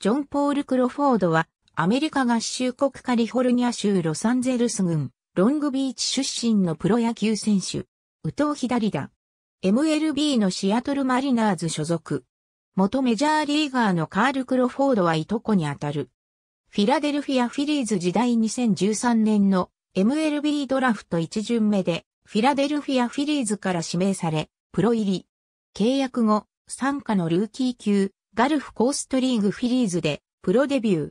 ジョン・ポール・クロフォードは、アメリカ合衆国カリフォルニア州ロサンゼルス郡、ロングビーチ出身のプロ野球選手、宇藤左だ。MLB のシアトルマリナーズ所属。元メジャーリーガーのカール・クロフォードはいとこにあたる。フィラデルフィア・フィリーズ時代2013年の MLB ドラフト1巡目で、フィラデルフィア・フィリーズから指名され、プロ入り。契約後、参加のルーキー級、ガルフコーストリーグフィリーズでプロデビュー。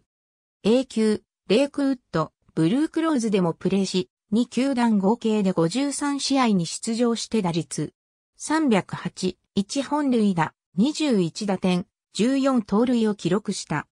A 級、レイクウッド、ブルークローズでもプレーし、2球団合計で53試合に出場して打率。308、1本塁打、21打点、14盗塁を記録した。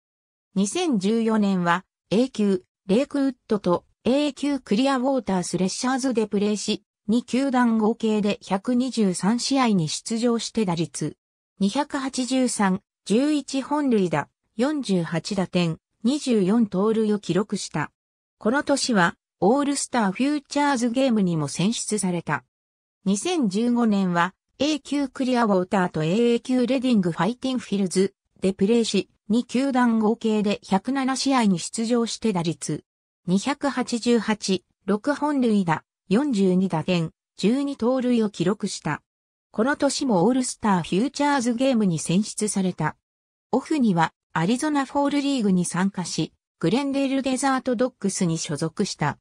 2014年は A 級、レイクウッドと A 級クリアウォータースレッシャーズでプレーし、2球団合計で123試合に出場して打率。283、11本塁打、48打点、24盗塁を記録した。この年は、オールスターフューチャーズゲームにも選出された。2015年は、A 級クリアウォーターと AA 級レディングファイティンフィルズでプレーし、2球団合計で107試合に出場して打率。288、6本塁打、42打点、12盗塁を記録した。この年もオールスターフューチャーズゲームに選出された。オフにはアリゾナフォールリーグに参加し、グレンデールデザートドッグスに所属した。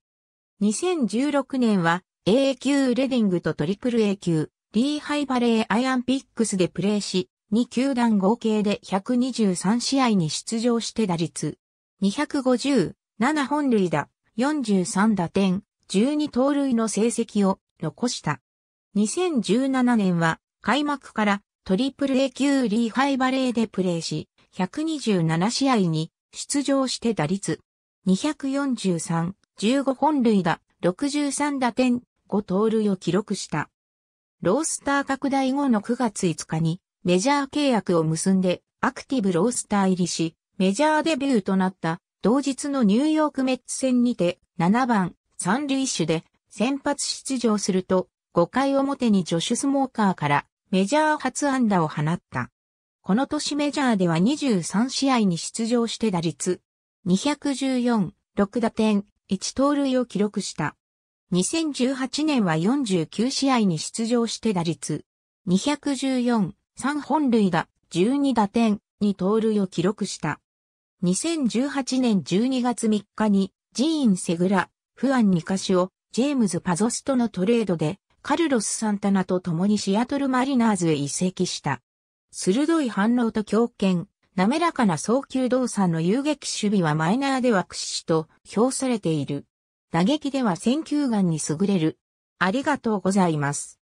2016年は AA 級レディングとトリプル A 級、リーハイバレーアイアンピックスでプレーし、2球団合計で123試合に出場して打率。250、7本塁打、43打点、12盗塁の成績を残した。2017年は開幕からトリプル A 級リーハイバレーでプレーし、127試合に出場して打率243、15本塁打、63打点、5盗塁を記録した。ロースター拡大後の9月5日にメジャー契約を結んでアクティブロースター入りし、メジャーデビューとなった同日のニューヨークメッツ戦にて7番三塁手で先発出場すると5回表にジョシュ・スモーカーからメジャー初安打を放った。この年メジャーでは23試合に出場して打率214、6打点、1盗塁を記録した。2018年は49試合に出場して打率214、3本塁打、12打点、2盗塁を記録した。2018年12月3日にジーン・セグラ、フアン・ニカシオ、ジェームズ・パゾスとのトレードでカルロス・サンタナと共にシアトルマリナーズへ移籍した。鋭い反応と強権、滑らかな早球動作の遊撃守備はマイナーでは屈しと評されている。打撃では選球眼に優れる。ありがとうございます。